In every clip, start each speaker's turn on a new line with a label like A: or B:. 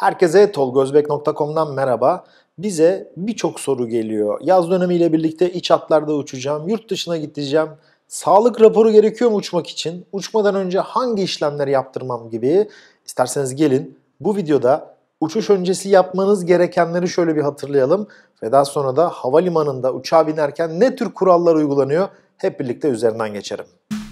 A: Herkese tolgozbek.com'dan merhaba. Bize birçok soru geliyor. Yaz dönemiyle birlikte iç hatlarda uçacağım, yurt dışına gideceğim. Sağlık raporu gerekiyor mu uçmak için? Uçmadan önce hangi işlemleri yaptırmam gibi? İsterseniz gelin bu videoda uçuş öncesi yapmanız gerekenleri şöyle bir hatırlayalım. Ve daha sonra da havalimanında uçağa binerken ne tür kurallar uygulanıyor? Hep birlikte üzerinden geçerim. Müzik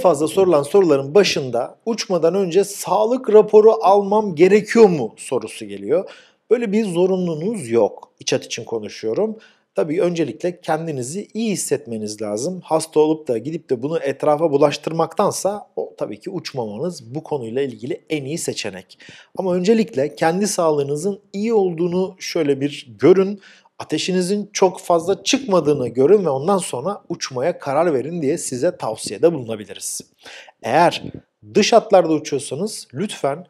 A: fazla sorulan soruların başında uçmadan önce sağlık raporu almam gerekiyor mu sorusu geliyor. Böyle bir zorunluluğunuz yok. İçat için konuşuyorum. Tabii öncelikle kendinizi iyi hissetmeniz lazım. Hasta olup da gidip de bunu etrafa bulaştırmaktansa o tabii ki uçmamanız bu konuyla ilgili en iyi seçenek. Ama öncelikle kendi sağlığınızın iyi olduğunu şöyle bir görün ateşinizin çok fazla çıkmadığını görün ve ondan sonra uçmaya karar verin diye size tavsiyede bulunabiliriz. Eğer dış hatlarda uçuyorsanız lütfen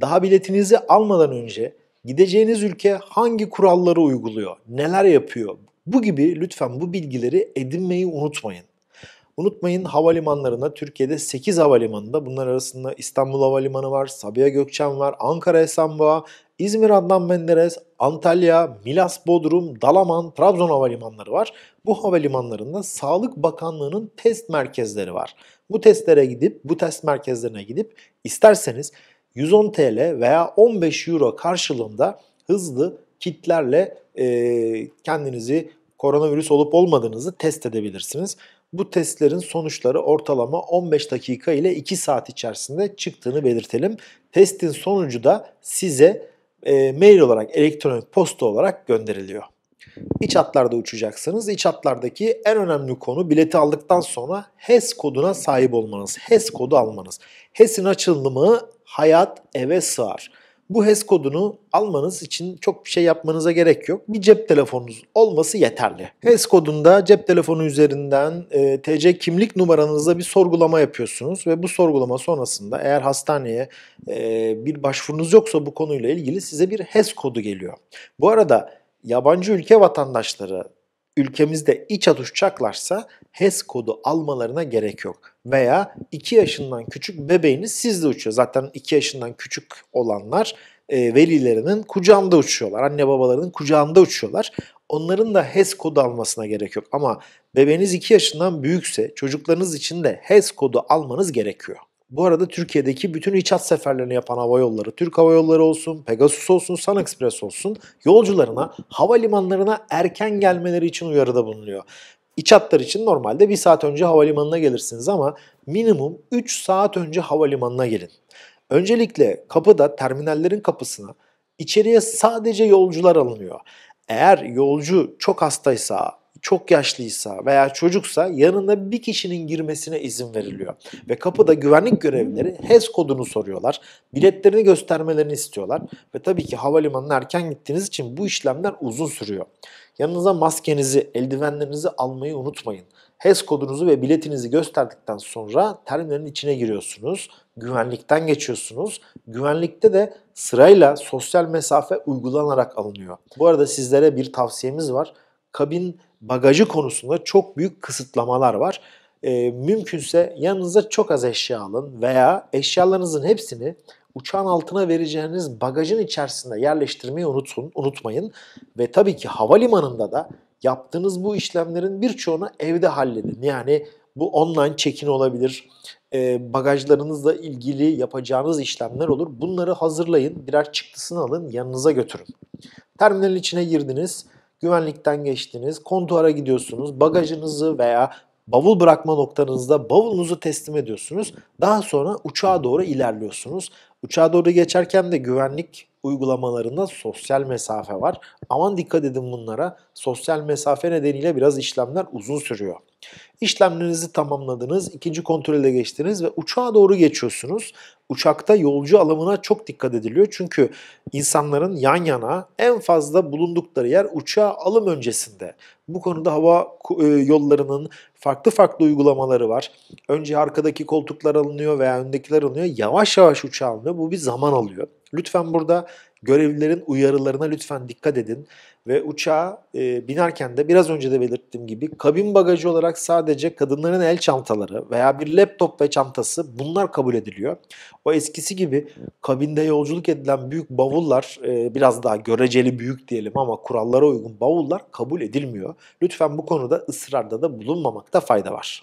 A: daha biletinizi almadan önce gideceğiniz ülke hangi kuralları uyguluyor, neler yapıyor bu gibi lütfen bu bilgileri edinmeyi unutmayın. Unutmayın havalimanlarında Türkiye'de 8 havalimanında bunlar arasında İstanbul Havalimanı var, Sabiha Gökçen var, Ankara Esenboğa, İzmir Adnan Menderes, Antalya, Milas Bodrum, Dalaman, Trabzon havalimanları var. Bu havalimanlarında Sağlık Bakanlığı'nın test merkezleri var. Bu testlere gidip, bu test merkezlerine gidip isterseniz 110 TL veya 15 Euro karşılığında hızlı kitlerle e, kendinizi koronavirüs olup olmadığınızı test edebilirsiniz. Bu testlerin sonuçları ortalama 15 dakika ile 2 saat içerisinde çıktığını belirtelim. Testin sonucu da size e, mail olarak, elektronik posta olarak gönderiliyor. İç hatlarda uçacaksınız. İç hatlardaki en önemli konu bileti aldıktan sonra HES koduna sahip olmanız. HES kodu almanız. HES'in açılımı hayat eve sığar. Bu HES kodunu almanız için çok bir şey yapmanıza gerek yok. Bir cep telefonunuz olması yeterli. HES kodunda cep telefonu üzerinden e, TC kimlik numaranızda bir sorgulama yapıyorsunuz ve bu sorgulama sonrasında eğer hastaneye e, bir başvurunuz yoksa bu konuyla ilgili size bir HES kodu geliyor. Bu arada yabancı ülke vatandaşları ülkemizde iç atışacaklarsa HES kodu almalarına gerek yok. Veya 2 yaşından küçük bebeğiniz sizde uçuyor. Zaten 2 yaşından küçük olanlar e, velilerinin kucağında uçuyorlar. Anne babalarının kucağında uçuyorlar. Onların da HES kodu almasına gerek yok. Ama bebeğiniz 2 yaşından büyükse çocuklarınız için de HES kodu almanız gerekiyor. Bu arada Türkiye'deki bütün iç hat seferlerini yapan hava yolları, Türk Hava Yolları olsun, Pegasus olsun, Sun Express olsun yolcularına havalimanlarına erken gelmeleri için uyarıda bulunuyor. İç hatlar için normalde bir saat önce havalimanına gelirsiniz ama minimum 3 saat önce havalimanına gelin. Öncelikle kapıda terminallerin kapısına içeriye sadece yolcular alınıyor. Eğer yolcu çok hastaysa, çok yaşlıysa veya çocuksa yanında bir kişinin girmesine izin veriliyor. Ve kapıda güvenlik görevlileri HES kodunu soruyorlar. Biletlerini göstermelerini istiyorlar. Ve tabii ki havalimanına erken gittiğiniz için bu işlemler uzun sürüyor. Yanınıza maskenizi, eldivenlerinizi almayı unutmayın. HES kodunuzu ve biletinizi gösterdikten sonra terminalin içine giriyorsunuz. Güvenlikten geçiyorsunuz. Güvenlikte de sırayla sosyal mesafe uygulanarak alınıyor. Bu arada sizlere bir tavsiyemiz var. Kabin bagajı konusunda çok büyük kısıtlamalar var. E, mümkünse yanınıza çok az eşya alın veya eşyalarınızın hepsini uçağın altına vereceğiniz bagajın içerisinde yerleştirmeyi unutun, unutmayın. Ve tabii ki havalimanında da yaptığınız bu işlemlerin birçoğunu evde halledin. Yani bu online check-in olabilir, e, bagajlarınızla ilgili yapacağınız işlemler olur. Bunları hazırlayın, birer çıktısını alın, yanınıza götürün. Terminalin içine girdiniz, Güvenlikten geçtiniz, kontuara gidiyorsunuz, bagajınızı veya bavul bırakma noktanızda bavulunuzu teslim ediyorsunuz. Daha sonra uçağa doğru ilerliyorsunuz. Uçağa doğru geçerken de güvenlik uygulamalarında sosyal mesafe var. Aman dikkat edin bunlara. Sosyal mesafe nedeniyle biraz işlemler uzun sürüyor. İşlemlerinizi tamamladınız, ikinci kontrole geçtiniz ve uçağa doğru geçiyorsunuz uçakta yolcu alımına çok dikkat ediliyor. Çünkü insanların yan yana en fazla bulundukları yer uçağa alım öncesinde bu konuda hava e, yollarının farklı farklı uygulamaları var. Önce arkadaki koltuklar alınıyor veya öndekiler alınıyor. Yavaş yavaş uçağa alınıyor. Bu bir zaman alıyor. Lütfen burada görevlilerin uyarılarına lütfen dikkat edin. Ve uçağa e, binerken de biraz önce de belirttiğim gibi kabin bagajı olarak sadece kadınların el çantaları veya bir laptop ve çantası bunlar kabul ediliyor. O eskisi gibi kabinde yolculuk edilen büyük bavullar e, biraz daha göreceli büyük diyelim ama kurallara uygun bavullar kabul edilmiyor gerekiyor. Lütfen bu konuda ısrarda da bulunmamakta fayda var.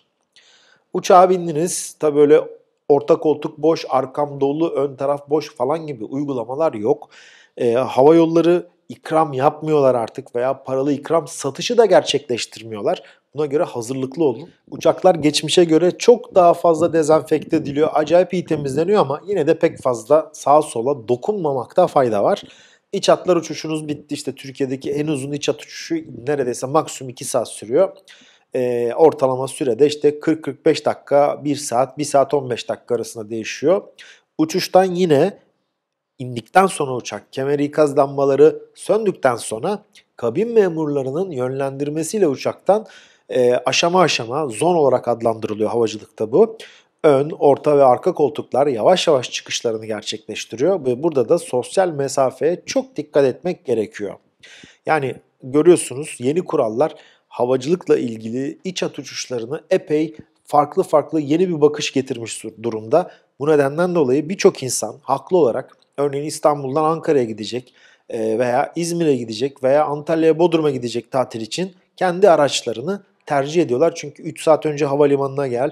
A: Uçağa bindiniz. Tabi böyle orta koltuk boş, arkam dolu, ön taraf boş falan gibi uygulamalar yok. E, hava yolları ikram yapmıyorlar artık veya paralı ikram satışı da gerçekleştirmiyorlar. Buna göre hazırlıklı olun. Uçaklar geçmişe göre çok daha fazla dezenfekte ediliyor. Acayip iyi temizleniyor ama yine de pek fazla sağa sola dokunmamakta fayda var. İç hatlar uçuşunuz bitti. işte Türkiye'deki en uzun iç hat uçuşu neredeyse maksimum 2 saat sürüyor. E, ortalama sürede işte 40-45 dakika, 1 saat, 1 saat 15 dakika arasında değişiyor. Uçuştan yine indikten sonra uçak kemeri ikaz lambaları söndükten sonra kabin memurlarının yönlendirmesiyle uçaktan e, aşama aşama zon olarak adlandırılıyor havacılıkta bu ön, orta ve arka koltuklar yavaş yavaş çıkışlarını gerçekleştiriyor ve burada da sosyal mesafeye çok dikkat etmek gerekiyor. Yani görüyorsunuz yeni kurallar havacılıkla ilgili iç hat uçuşlarını epey farklı farklı yeni bir bakış getirmiş durumda. Bu nedenden dolayı birçok insan haklı olarak örneğin İstanbul'dan Ankara'ya gidecek e, veya İzmir'e gidecek veya Antalya'ya Bodrum'a gidecek tatil için kendi araçlarını tercih ediyorlar. Çünkü 3 saat önce havalimanına gel,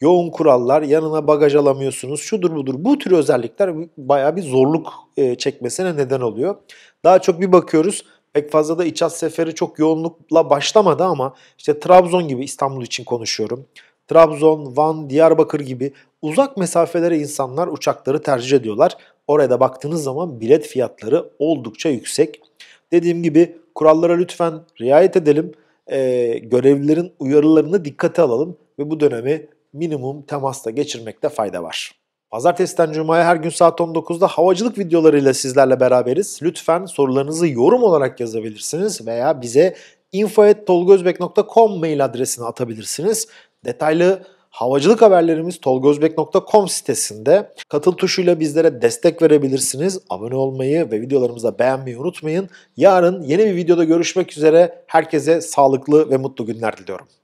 A: yoğun kurallar, yanına bagaj alamıyorsunuz, şudur budur. Bu tür özellikler baya bir zorluk e, çekmesine neden oluyor. Daha çok bir bakıyoruz pek fazla da iç hat seferi çok yoğunlukla başlamadı ama işte Trabzon gibi İstanbul için konuşuyorum. Trabzon, Van, Diyarbakır gibi uzak mesafelere insanlar uçakları tercih ediyorlar. Oraya da baktığınız zaman bilet fiyatları oldukça yüksek. Dediğim gibi kurallara lütfen riayet edelim. Ee, görevlilerin uyarılarını dikkate alalım ve bu dönemi minimum temasta geçirmekte fayda var. Pazartesiden Cuma'ya her gün saat 19'da havacılık videolarıyla sizlerle beraberiz. Lütfen sorularınızı yorum olarak yazabilirsiniz veya bize info.tolgozbek.com mail adresine atabilirsiniz. Detaylı havacılık haberlerimiz tolgozbek.com sitesinde. Katıl tuşuyla bizlere destek verebilirsiniz. Abone olmayı ve videolarımızı beğenmeyi unutmayın. Yarın yeni bir videoda görüşmek üzere. Herkese sağlıklı ve mutlu günler diliyorum.